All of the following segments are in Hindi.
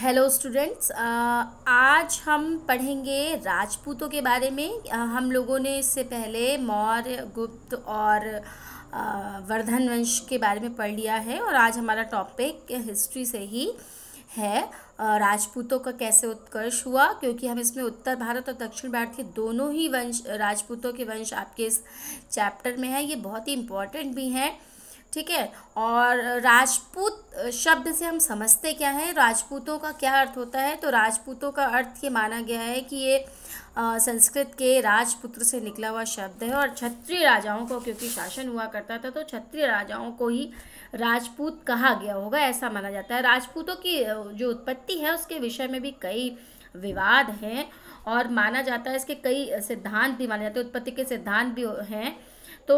हेलो स्टूडेंट्स आज हम पढ़ेंगे राजपूतों के बारे में uh, हम लोगों ने इससे पहले मौर्य गुप्त और uh, वर्धन वंश के बारे में पढ़ लिया है और आज हमारा टॉपिक हिस्ट्री से ही है uh, राजपूतों का कैसे उत्कर्ष हुआ क्योंकि हम इसमें उत्तर भारत और दक्षिण भारत के दोनों ही वंश राजपूतों के वंश आपके इस चैप्टर में हैं ये बहुत ही इम्पोर्टेंट भी हैं ठीक है और राजपूत शब्द से हम समझते क्या है राजपूतों का क्या अर्थ होता है तो राजपूतों का अर्थ ये माना गया है कि ये संस्कृत के राजपुत्र से निकला हुआ शब्द है और क्षत्रिय राजाओं को क्योंकि शासन हुआ करता था तो क्षत्रिय राजाओं को ही राजपूत कहा गया होगा ऐसा माना जाता है राजपूतों की जो उत्पत्ति है उसके विषय में भी कई विवाद हैं और माना जाता है इसके कई सिद्धांत भी माने जाते हैं उत्पत्ति के सिद्धांत भी हैं तो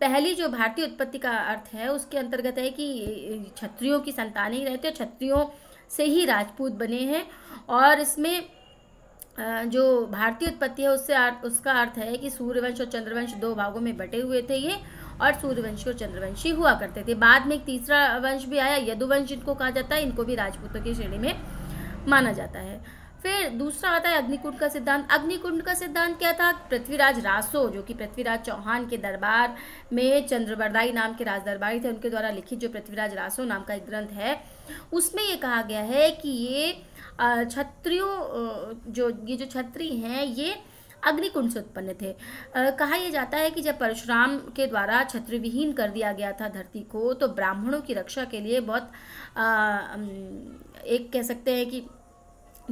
पहली जो भारतीय उत्पत्ति का अर्थ है उसके अंतर्गत है कि क्षत्रियों की संतान ही रहते क्षत्रियों से ही राजपूत बने हैं और इसमें जो भारतीय उत्पत्ति है उससे उसका अर्थ है कि सूर्यवंश और चंद्रवंश दो भागों में बटे हुए थे ये और सूर्यवंशी और चंद्रवंशी हुआ करते थे बाद में एक तीसरा वंश भी आया यदुवंश जिनको कहा जाता है इनको भी राजपूतों की श्रेणी में माना जाता है फिर दूसरा आता है अग्निकुंड का सिद्धांत अग्निकुंड का सिद्धांत क्या था पृथ्वीराज रासो जो कि पृथ्वीराज चौहान के दरबार में चंद्रवरदाई नाम के राज दरबारी थे उनके द्वारा लिखित जो पृथ्वीराज रासो नाम का एक ग्रंथ है उसमें ये कहा गया है कि ये छत्रियों जो ये जो छत्री हैं ये अग्निकुंड से उत्पन्न थे आ, कहा यह जाता है कि जब परशुराम के द्वारा छत्रविहीन कर दिया गया था धरती को तो ब्राह्मणों की रक्षा के लिए बहुत आ, एक कह सकते हैं कि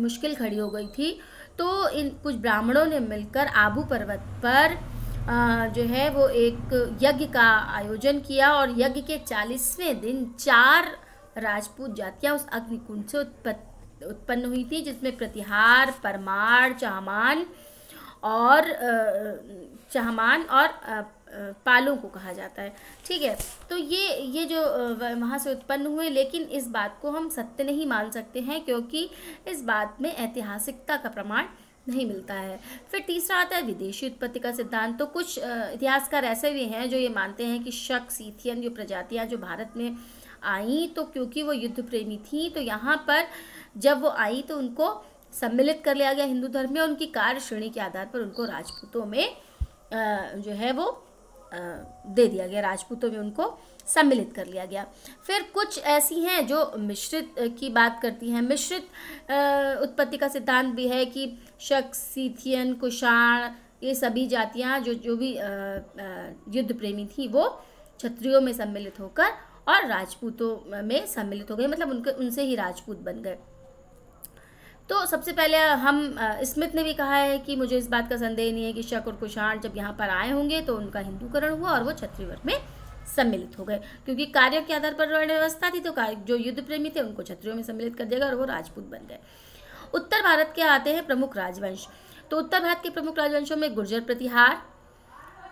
मुश्किल खड़ी हो गई थी तो इन कुछ ब्राह्मणों ने मिलकर आबू पर्वत पर जो है वो एक यज्ञ का आयोजन किया और यज्ञ के चालीसवें दिन चार राजपूत जातियाँ उस अग्निकुंड से उत्पन्न हुई थी जिसमें प्रतिहार परमार चहमान और चहमान और पालों को कहा जाता है ठीक है तो ये ये जो वहाँ से उत्पन्न हुए लेकिन इस बात को हम सत्य नहीं मान सकते हैं क्योंकि इस बात में ऐतिहासिकता का प्रमाण नहीं मिलता है फिर तीसरा आता है विदेशी उत्पत्ति का सिद्धांत तो कुछ इतिहासकार ऐसे भी हैं जो ये मानते हैं कि शक सीथियन जो प्रजातियाँ जो भारत में आई तो क्योंकि वो युद्ध प्रेमी थी तो यहाँ पर जब वो आई तो उनको सम्मिलित कर लिया गया हिंदू धर्म में उनकी कार्य श्रेणी के आधार पर उनको राजपूतों में जो है वो दे दिया गया राजपूतों में उनको सम्मिलित कर लिया गया फिर कुछ ऐसी हैं जो मिश्रित की बात करती हैं मिश्रित उत्पत्ति का सिद्धांत भी है कि शख्स सीथियन कुषाण ये सभी जातियाँ जो जो भी युद्ध प्रेमी थी वो क्षत्रियों में सम्मिलित होकर और राजपूतों में सम्मिलित हो गए मतलब उनके उनसे ही राजपूत बन गए तो सबसे पहले हम स्मिथ ने भी कहा है कि मुझे इस बात का संदेह नहीं है कि शक और कुषाण जब यहाँ पर आए होंगे तो उनका हिंदूकरण हुआ और वो क्षत्रिय वर्ग में सम्मिलित हो गए क्योंकि कार्यों के आधार पर व्यवस्था थी तो जो युद्ध प्रेमी थे उनको छत्रियों में सम्मिलित कर दिया गया और वो राजपूत बन गए उत्तर भारत के आते हैं प्रमुख राजवंश तो उत्तर भारत के प्रमुख राजवंशों में गुर्जर प्रतिहार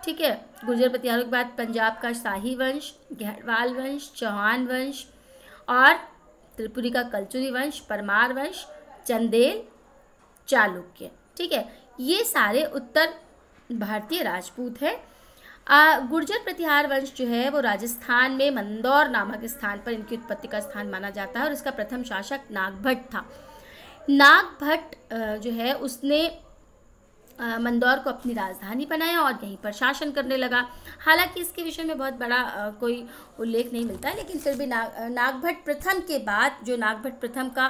ठीक है गुर्जर प्रतिहारों के बाद पंजाब का शाही वंश गहरवाल वंश चौहान वंश और त्रिपुरी का कलचुरी वंश परमार वंश चंदेल चालुक्य ठीक है ये सारे उत्तर भारतीय राजपूत हैं गुर्जर प्रतिहार वंश जो है वो राजस्थान में मंदौर नामक स्थान पर इनकी उत्पत्ति का स्थान माना जाता है और इसका प्रथम शासक नागभट्ट था नागभट्ट जो है उसने मंदौर को अपनी राजधानी बनाया और यहीं पर शासन करने लगा हालांकि इसके विषय में बहुत बड़ा कोई उल्लेख नहीं मिलता है लेकिन फिर भी ना, नागभट्ट प्रथम के बाद जो नागभट्ट प्रथम का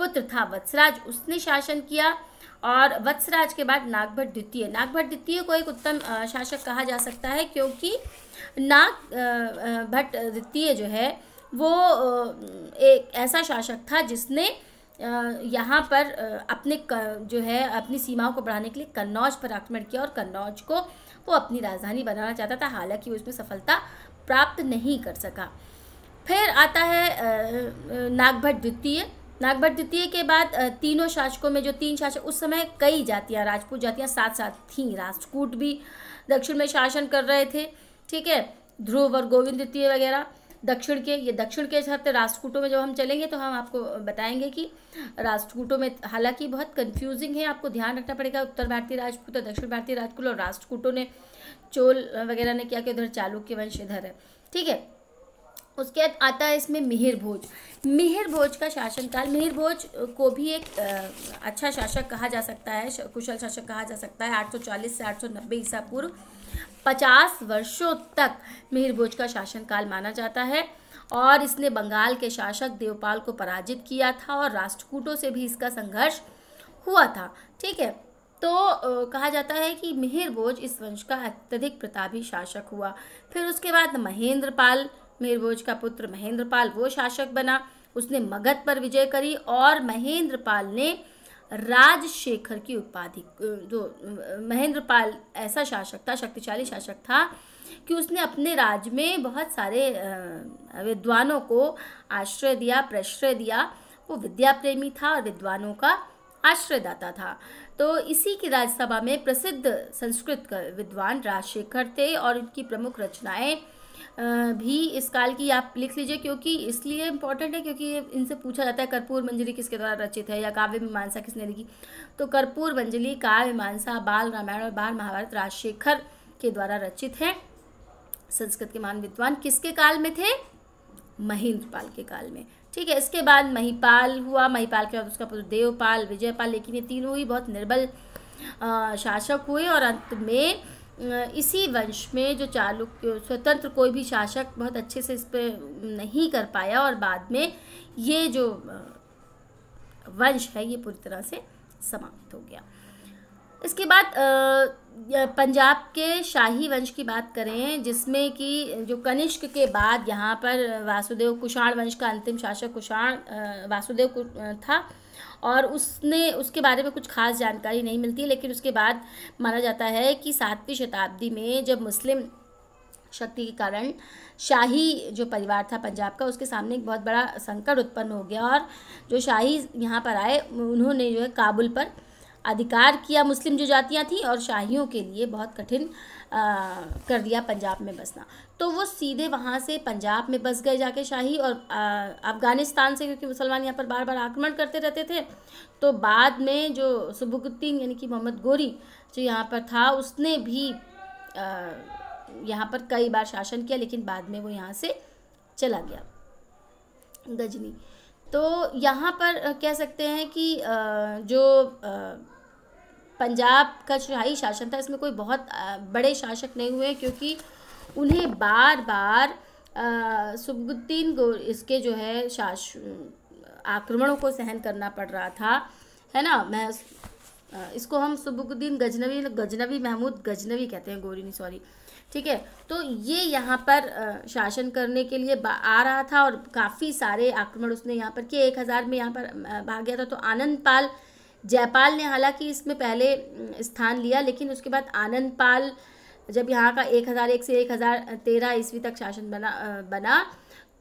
पुत्र था वत्सराज उसने शासन किया और वत्सराज के बाद नागभट द्वितीय नागभट द्वितीय को एक उत्तम शासक कहा जा सकता है क्योंकि नाग भट्ट द्वितीय जो है वो एक ऐसा शासक था जिसने यहाँ पर अपने जो है अपनी सीमाओं को बढ़ाने के लिए कन्नौज पर आक्रमण किया और कन्नौज को वो अपनी राजधानी बनाना चाहता था हालांकि वो उसमें सफलता प्राप्त नहीं कर सका फिर आता है नागभट द्वितीय नागभट द्वितीय के बाद तीनों शासकों में जो तीन शासक उस समय कई जातियाँ राजपूत जातियाँ साथ साथ थीं राजकूट भी दक्षिण में शासन कर रहे थे ठीक है ध्रुव और गोविंद द्वितीय वगैरह दक्षिण के ये दक्षिण के हफ्ते राजकूटों में जब हम चलेंगे तो हम आपको बताएंगे कि राष्ट्रकूटों में हालांकि बहुत कंफ्यूजिंग है आपको ध्यान रखना पड़ेगा उत्तर भारतीय राजपूत और दक्षिण भारतीय राजकूट और राष्ट्रकूटों ने चोल वगैरह ने क्या किया उधर चालुक्य वंश इधर है ठीक है उसके बाद आता है इसमें मिहिर भोज मिहिर भोज का शासनकाल मिहिर भोज को भी एक अच्छा शासक कहा जा सकता है कुशल शासक कहा जा सकता है 840 से 890 ईसा पूर्व पचास वर्षों तक मिहिर भोज का शासनकाल माना जाता है और इसने बंगाल के शासक देवपाल को पराजित किया था और राष्ट्रकूटों से भी इसका संघर्ष हुआ था ठीक है तो कहा जाता है कि मिहिर भोज इस वंश का अत्यधिक प्रतापी शासक हुआ फिर उसके बाद महेंद्रपाल पाल मेरभोज का पुत्र महेंद्रपाल वो शासक बना उसने मगध पर विजय करी और महेंद्रपाल ने राजशेखर की उपाधि जो महेंद्रपाल ऐसा शासक था शक्तिशाली शासक था कि उसने अपने राज में बहुत सारे विद्वानों को आश्रय दिया प्रश्रय दिया वो विद्या प्रेमी था और विद्वानों का आश्रयदाता था तो इसी की राज्यसभा में प्रसिद्ध संस्कृत विद्वान राजशेखर थे और उनकी प्रमुख रचनाएं भी इस काल की आप लिख लीजिए क्योंकि इसलिए इंपॉर्टेंट है क्योंकि इनसे पूछा जाता है कर्पूर मंजिली किसके द्वारा रचित है या काव्य मीमांसा किसने लिखी तो कर्पूर मंजली काव्य मीमांसा बाल रामायण और बाल महाभारत राजशेखर के द्वारा रचित है संस्कृत के महान विद्वान किसके काल में थे महेंद्रपाल के काल में ठीक है इसके बाद महिपाल हुआ महिपाल के बाद उसका पुत्र देवपाल विजयपाल लेकिन ये तीनों ही बहुत निर्बल शासक हुए और अंत में इसी वंश में जो चालुक्य स्वतंत्र कोई भी शासक बहुत अच्छे से इस पर नहीं कर पाया और बाद में ये जो वंश है ये पूरी तरह से समाप्त हो गया इसके बाद पंजाब के शाही वंश की बात करें जिसमें कि जो कनिष्क के बाद यहाँ पर वासुदेव कुषाण वंश का अंतिम शासक कुषाण वासुदेव था और उसने उसके बारे में कुछ खास जानकारी नहीं मिलती लेकिन उसके बाद माना जाता है कि सातवीं शताब्दी में जब मुस्लिम शक्ति के कारण शाही जो परिवार था पंजाब का उसके सामने एक बहुत बड़ा संकट उत्पन्न हो गया और जो शाही यहाँ पर आए उन्होंने जो है काबुल पर अधिकार किया मुस्लिम जो जातियाँ थीं और शाहियों के लिए बहुत कठिन आ, कर दिया पंजाब में बसना तो वो सीधे वहाँ से पंजाब में बस गए जाके शाही और अफ़गानिस्तान से क्योंकि मुसलमान यहाँ पर बार बार आक्रमण करते रहते थे तो बाद में जो सुबुकुद्दीन यानी कि मोहम्मद गोरी जो यहाँ पर था उसने भी यहाँ पर कई बार शासन किया लेकिन बाद में वो यहाँ से चला गया गजनी तो यहाँ पर कह सकते हैं कि जो पंजाब का शाही शासन था इसमें कोई बहुत बड़े शासक नहीं हुए क्योंकि उन्हें बार बार सुबुद्दीन गो इसके जो है शास आक्रमणों को सहन करना पड़ रहा था है ना मैं इसको हम सुबुद्दीन गजनवी गजनवी महमूद गजनवी कहते हैं गोरी सॉरी ठीक है तो ये यहाँ पर शासन करने के लिए आ रहा था और काफ़ी सारे आक्रमण उसने यहाँ पर किए एक हज़ार में यहाँ पर भाग गया था तो आनंद पाल जयपाल ने हालांकि इसमें पहले स्थान लिया लेकिन उसके बाद आनंद पाल जब यहाँ का एक हज़ार एक से एक हज़ार तेरह ईस्वी तक शासन बना बना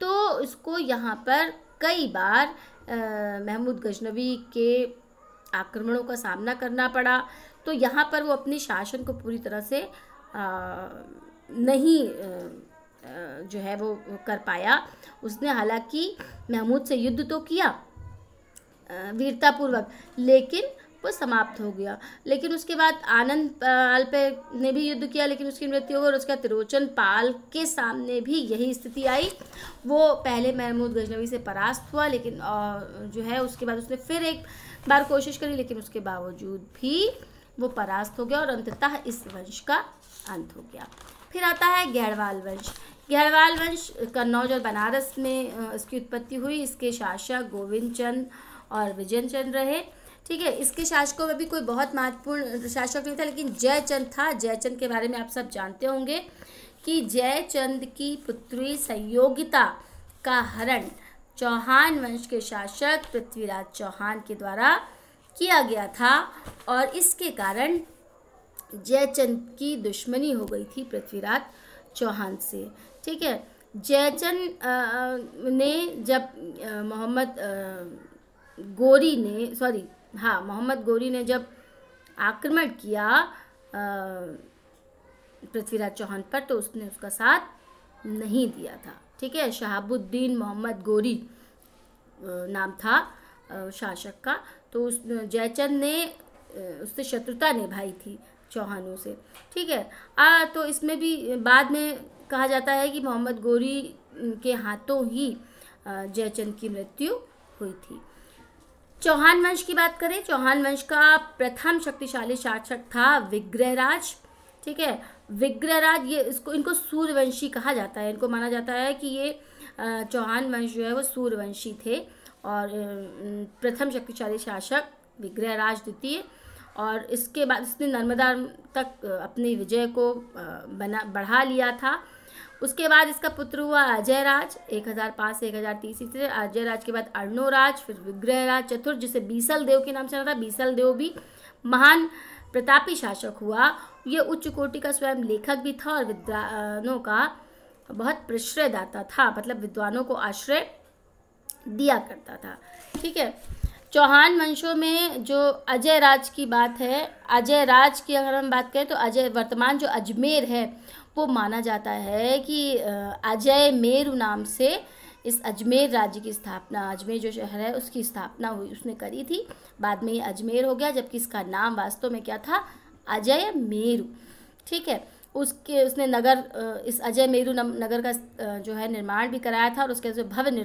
तो इसको यहाँ पर कई बार महमूद गजनवी के आक्रमणों का सामना करना पड़ा तो यहाँ पर वो अपने शासन को पूरी तरह से आ, नहीं आ, जो है वो कर पाया उसने हालांकि महमूद से युद्ध तो किया वीरतापूर्वक लेकिन वो समाप्त हो गया लेकिन उसके बाद आनंद पाल पे ने भी युद्ध किया लेकिन उसकी मृत्यु हो गई और उसका त्रिरोचन पाल के सामने भी यही स्थिति आई वो पहले महमूद गजनवी से परास्त हुआ लेकिन जो है उसके बाद उसने फिर एक बार कोशिश करी लेकिन उसके बावजूद भी वो परास्त हो गया और अंततः इस वंश का अंत हो गया फिर आता है गैरवाल वंश गैरवाल वंश कन्नौज और बनारस में इसकी उत्पत्ति हुई इसके शासक गोविंद चंद और विजयन चंद्र ठीक है इसके शासकों में भी कोई बहुत महत्वपूर्ण शासक नहीं था लेकिन जयचंद था जयचंद के बारे में आप सब जानते होंगे कि जयचंद की पुत्री संयोगिता का हरण चौहान वंश के शासक पृथ्वीराज चौहान के द्वारा किया गया था और इसके कारण जयचंद की दुश्मनी हो गई थी पृथ्वीराज चौहान से ठीक है जयचंद ने जब मोहम्मद गोरी ने सॉरी हाँ मोहम्मद गोरी ने जब आक्रमण किया पृथ्वीराज चौहान पर तो उसने उसका साथ नहीं दिया था ठीक है शहाबुद्दीन मोहम्मद गोरी नाम था शासक का तो उस जयचंद ने उससे शत्रुता निभाई थी चौहानों से ठीक है आ तो इसमें भी बाद में कहा जाता है कि मोहम्मद गोरी के हाथों ही जयचंद की मृत्यु हुई थी चौहान वंश की बात करें चौहान वंश का प्रथम शक्तिशाली शासक था विग्रहराज ठीक है विग्रहराज ये इसको इनको सूर्यवंशी कहा जाता है इनको माना जाता है कि ये चौहान वंश जो है वो सूर्यवंशी थे और प्रथम शक्तिशाली शासक विग्रहराज द्वितीय और इसके बाद इसने नर्मदा तक अपनी विजय को बना बढ़ा लिया था उसके बाद इसका पुत्र हुआ अजय राज एक हजार पाँच से एक हजार तीस ईस्वी अजय राज के बाद अर्णो राज फिर विग्रह राज चतुर्थ जिसे बीसल देव के नाम से था बीसल देव भी महान प्रतापी शासक हुआ ये उच्च कोटि का स्वयं लेखक भी था और विद्वानों का बहुत प्रश्रयदाता था मतलब विद्वानों को आश्रय दिया करता था ठीक है चौहान वंशों में जो अजय राज की बात है अजय राज की अगर हम बात करें तो अजय वर्तमान जो अजमेर है को माना जाता है कि अजय मेरु नाम से इस अजमेर राज्य की स्थापना अजमेर जो शहर है उसकी स्थापना हुई उसने करी थी बाद में ये अजमेर हो गया जबकि इसका नाम वास्तव में क्या था अजय मेरु ठीक है उसके उसने नगर इस अजय मेरु नगर का जो है निर्माण भी कराया था और उसके जो भव्य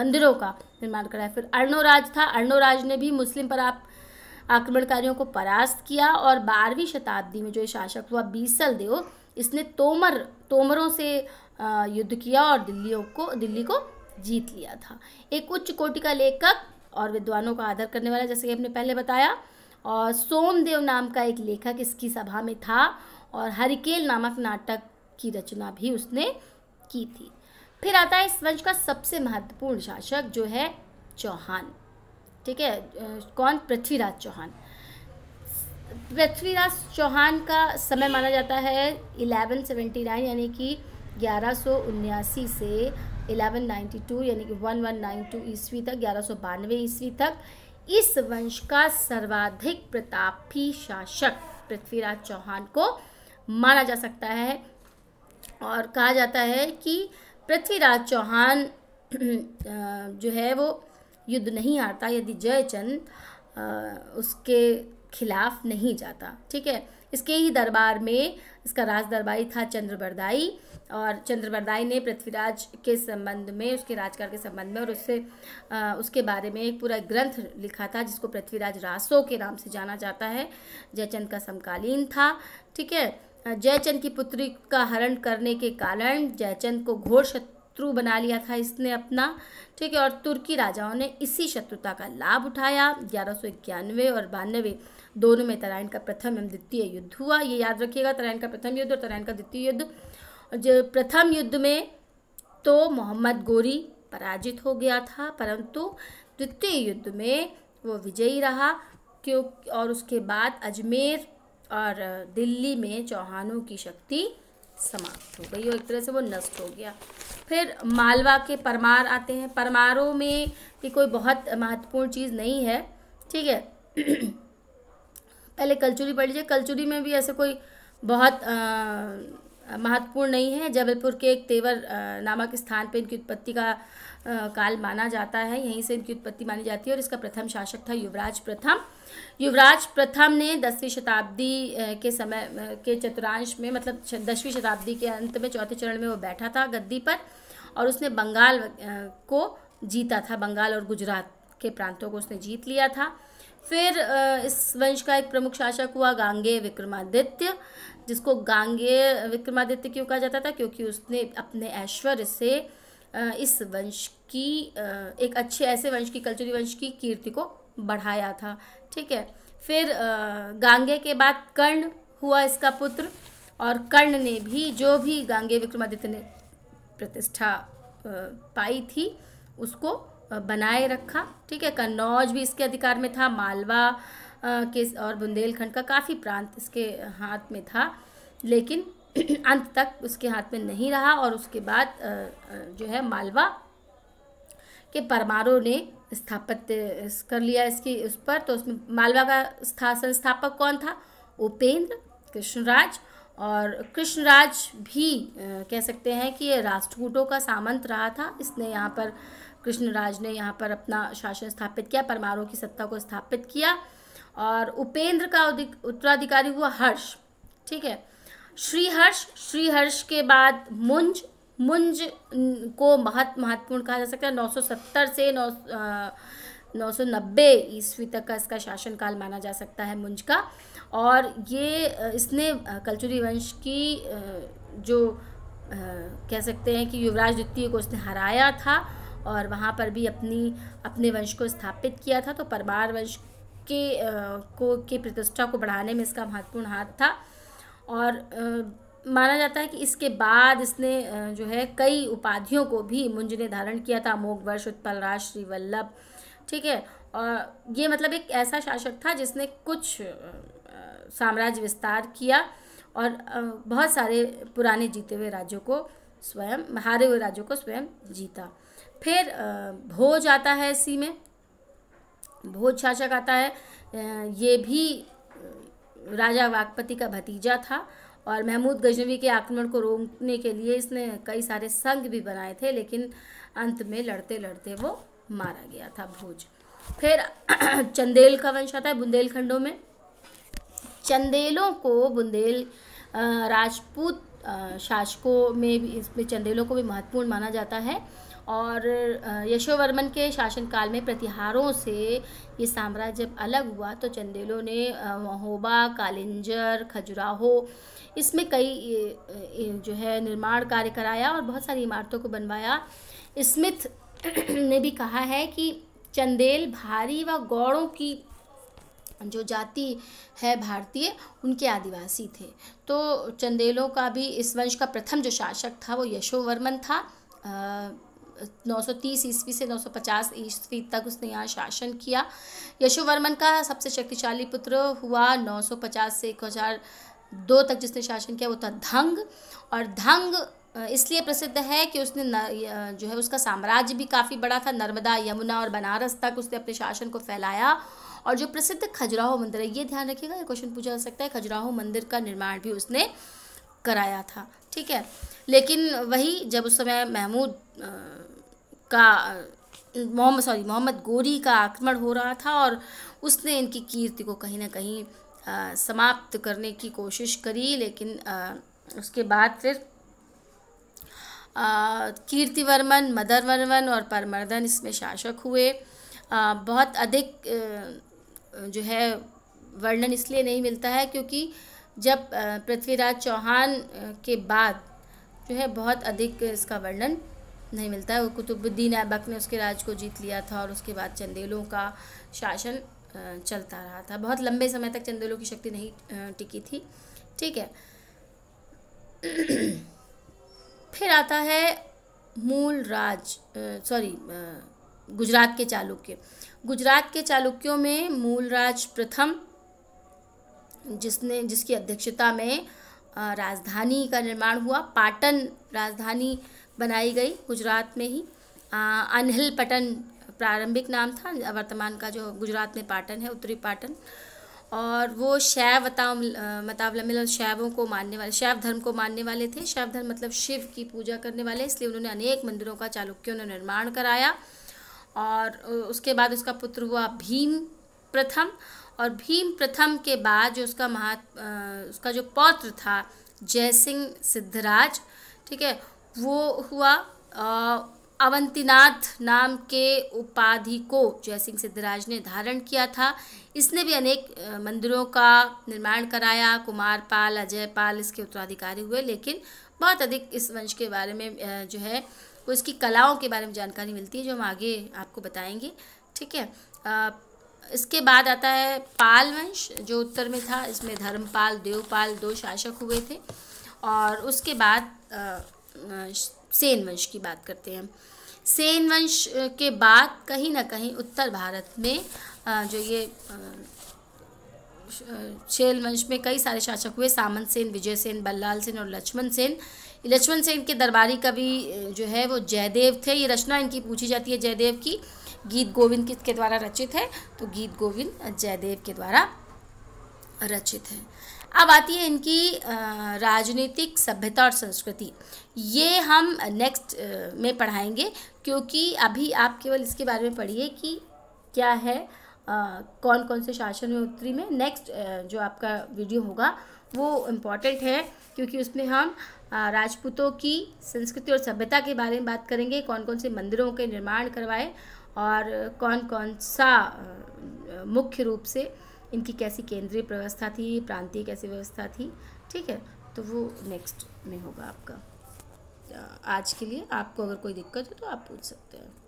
मंदिरों का निर्माण कराया फिर अर्णोराज था अर्णोराज ने भी मुस्लिम पर आप आक्रमणकारियों को परास्त किया और बारहवीं शताब्दी में जो शासक हुआ बीसल देव इसने तोमर तोमरों से युद्ध किया और दिल्ली को दिल्ली को जीत लिया था एक उच्च कोटि का लेखक और विद्वानों का आदर करने वाला जैसे कि हमने पहले बताया और सोमदेव नाम का एक लेखक इसकी सभा में था और हरिकेल नामक नाटक की रचना भी उसने की थी फिर आता है इस वंश का सबसे महत्वपूर्ण शासक जो है चौहान ठीक है कौन पृथ्वीराज चौहान पृथ्वीराज चौहान का समय माना जाता है 1179 यानी कि ग्यारह से 1192 यानी कि 1192 ईस्वी तक ग्यारह ईस्वी तक इस वंश का सर्वाधिक प्रतापी शासक पृथ्वीराज चौहान को माना जा सकता है और कहा जाता है कि पृथ्वीराज चौहान जो है वो युद्ध नहीं हारता यदि जयचंद उसके खिलाफ नहीं जाता ठीक है इसके ही दरबार में इसका राज दरबारी था चंद्रबरदाई और चंद्रबरदाई ने पृथ्वीराज के संबंध में उसके राजकार के संबंध में और उससे उसके बारे में एक पूरा ग्रंथ लिखा था जिसको पृथ्वीराज रासो के नाम से जाना जाता है जयचंद का समकालीन था ठीक है जयचंद की पुत्री का हरण करने के कारण जयचंद को घोर शत्रु बना लिया था इसने अपना ठीक है और तुर्की राजाओं ने इसी शत्रुता का लाभ उठाया ग्यारह और बानवे दोनों में तराइन का प्रथम एवं द्वितीय युद्ध हुआ ये याद रखिएगा तराइन का प्रथम युद्ध और तराइन का द्वितीय युद्ध जो प्रथम युद्ध में तो मोहम्मद गोरी पराजित हो गया था परंतु द्वितीय युद्ध में वो विजयी रहा क्यों और उसके बाद अजमेर और दिल्ली में चौहानों की शक्ति समाप्त हो गई और एक तरह से वो नष्ट हो गया फिर मालवा के परमार आते हैं परमारों में भी कोई बहुत महत्वपूर्ण चीज़ नहीं है ठीक है पहले कलचुरी पढ़ लीजिए कलचुरी में भी ऐसे कोई बहुत आ, महत्वपूर्ण नहीं है जबलपुर के एक तेवर नामक स्थान पर इनकी उत्पत्ति का काल माना जाता है यहीं से इनकी उत्पत्ति मानी जाती है और इसका प्रथम शासक था युवराज प्रथम युवराज प्रथम ने दसवीं शताब्दी के समय के चतुरांश में मतलब दसवीं शताब्दी के अंत में चौथे चरण में वो बैठा था गद्दी पर और उसने बंगाल को जीता था बंगाल और गुजरात के प्रांतों को उसने जीत लिया था फिर इस वंश का एक प्रमुख शासक हुआ गांगे विक्रमादित्य जिसको गांगे विक्रमादित्य क्यों कहा जाता था क्योंकि उसने अपने ऐश्वर्य से इस वंश की एक अच्छे ऐसे वंश की कल्चरी वंश की कीर्ति को बढ़ाया था ठीक है फिर गांगे के बाद कर्ण हुआ इसका पुत्र और कर्ण ने भी जो भी गांगे विक्रमादित्य ने प्रतिष्ठा पाई थी उसको बनाए रखा ठीक है कन्नौज भी इसके अधिकार में था मालवा के और बुंदेलखंड का काफ़ी प्रांत इसके हाथ में था लेकिन अंत तक उसके हाथ में नहीं रहा और उसके बाद जो है मालवा के परमारों ने स्थापत्य कर लिया इसकी उस पर तो उसमें मालवा का संस्थापक कौन था उपेंद्र कृष्णराज और कृष्णराज भी कह सकते हैं कि ये राष्ट्रकूटों का सामंत रहा था इसने यहाँ पर कृष्णराज ने यहाँ पर अपना शासन स्थापित किया परमारों की सत्ता को स्थापित किया और उपेंद्र का उत्तराधिकारी हुआ हर्ष ठीक है श्रीहर्ष श्रीहर्ष के बाद मुंज मुंज को महत महत्वपूर्ण कहा जा सकता है 970 से नौ नौ सौ नब्बे ईस्वी तक का इसका शासनकाल माना जा सकता है मुंज का और ये इसने कलचुरी वंश की जो कह सकते हैं कि युवराज द्वितीय को उसने हराया था और वहाँ पर भी अपनी अपने वंश को स्थापित किया था तो परमार वंश के को की प्रतिष्ठा को बढ़ाने में इसका महत्वपूर्ण हाथ था और आ, माना जाता है कि इसके बाद इसने जो है कई उपाधियों को भी मुंज ने धारण किया था मोग वर्ष उत्पल राज श्री वल्लभ ठीक है और ये मतलब एक ऐसा शासक था जिसने कुछ साम्राज्य विस्तार किया और बहुत सारे पुराने जीते हुए राज्यों को स्वयं हारे हुए राज्यों को स्वयं जीता फिर भोज आता है इसी में भोज शासक आता है ये भी राजा वागपति का भतीजा था और महमूद गजनवी के आक्रमण को रोकने के लिए इसने कई सारे संघ भी बनाए थे लेकिन अंत में लड़ते लड़ते वो मारा गया था भोज फिर चंदेल का वंश आता है बुंदेलखंडों में चंदेलों को बुंदेल राजपूत शासकों में भी इसमें चंदेलों को भी महत्वपूर्ण माना जाता है और यशोवर्मन के शासनकाल में प्रतिहारों से ये साम्राज्य जब अलग हुआ तो चंदेलों ने महोबा कालिंजर खजुराहो इसमें कई जो है निर्माण कार्य कराया और बहुत सारी इमारतों को बनवाया स्मिथ ने भी कहा है कि चंदेल भारी व गौड़ों की जो जाति है भारतीय उनके आदिवासी थे तो चंदेलों का भी इस वंश का प्रथम जो शासक था वो यशोवर्मन था 930 ईस्वी से 950 ईस्वी तक उसने यहाँ शासन किया यशोवर्मन का सबसे शक्तिशाली पुत्र हुआ 950 से एक हज़ार दो तक जिसने शासन किया वो था धंग और धंग इसलिए प्रसिद्ध है कि उसने न, जो है उसका साम्राज्य भी काफ़ी बड़ा था नर्मदा यमुना और बनारस तक उसने अपने शासन को फैलाया और जो प्रसिद्ध खजुराहो मंदिर है ये ध्यान रखिएगा ये क्वेश्चन पूछा जा सकता है खजुराहो मंदिर का निर्माण भी उसने कराया था ठीक है लेकिन वही जब उस समय महमूद का मोहम्मद सॉरी मोहम्मद गोरी का आक्रमण हो रहा था और उसने इनकी कीर्ति को कहीं ना कहीं आ, समाप्त करने की कोशिश करी लेकिन आ, उसके बाद फिर कीर्तिवर्मन वर्मन और परमर्दन इसमें शासक हुए आ, बहुत अधिक जो है वर्णन इसलिए नहीं मिलता है क्योंकि जब पृथ्वीराज चौहान के बाद जो है बहुत अधिक इसका वर्णन नहीं मिलता है वो कुतुबुद्दीन ऐबक ने उसके राज को जीत लिया था और उसके बाद चंदेलों का शासन चलता रहा था बहुत लंबे समय तक चंदेलों की शक्ति नहीं टिकी थी ठीक है फिर आता है मूल राज सॉरी गुजरात के चालुक्य गुजरात के चालुक्यों में मूलराज प्रथम जिसने जिसकी अध्यक्षता में राजधानी का निर्माण हुआ पाटन राजधानी बनाई गई गुजरात में ही अनहिल पटन प्रारंभिक नाम था वर्तमान का जो गुजरात में पाटन है उत्तरी पाटन और वो शैव मताव मतावलमिल और शैवों को मानने वाले शैव धर्म को मानने वाले थे शैव धर्म मतलब शिव की पूजा करने वाले इसलिए उन्होंने अनेक मंदिरों का चालुक्यों ने निर्माण कराया और उसके बाद उसका पुत्र हुआ भीम प्रथम और भीम प्रथम के बाद जो उसका महा उसका जो पौत्र था जयसिंह सिद्धराज ठीक है वो हुआ अवंतीनाथ नाम के उपाधि को जयसिंह सिद्धराज ने धारण किया था इसने भी अनेक मंदिरों का निर्माण कराया कुमार पाल अजय पाल इसके उत्तराधिकारी हुए लेकिन बहुत अधिक इस वंश के बारे में जो है उसकी कलाओं के बारे में जानकारी मिलती है जो हम आगे आपको बताएंगे ठीक है इसके बाद आता है पाल वंश जो उत्तर में था इसमें धर्मपाल देवपाल दो शासक हुए थे और उसके बाद सेन वंश की बात करते हैं सेन वंश के बाद कहीं ना कहीं उत्तर भारत में जो ये शैल वंश में कई सारे शासक हुए सामंत सेन विजय सेन बल्लाल सेन और लक्ष्मण सेन लक्ष्मण सेन के दरबारी कवि जो है वो जयदेव थे ये रचना इनकी पूछी जाती है जयदेव की गीत गोविंद किसके द्वारा रचित है तो गीत गोविंद जयदेव के द्वारा रचित है अब आती है इनकी राजनीतिक सभ्यता और संस्कृति ये हम नेक्स्ट में पढ़ाएंगे क्योंकि अभी आप केवल इसके बारे में पढ़िए कि क्या है आ, कौन कौन से शासन में उत्तरी में नेक्स्ट जो आपका वीडियो होगा वो इम्पॉर्टेंट है क्योंकि उसमें हम राजपूतों की संस्कृति और सभ्यता के बारे में बात करेंगे कौन कौन से मंदिरों के निर्माण करवाए और कौन कौन सा मुख्य रूप से इनकी कैसी केंद्रीय व्यवस्था थी प्रांतीय कैसी व्यवस्था थी ठीक है तो वो नेक्स्ट में होगा आपका आज के लिए आपको अगर कोई दिक्कत हो तो आप पूछ सकते हैं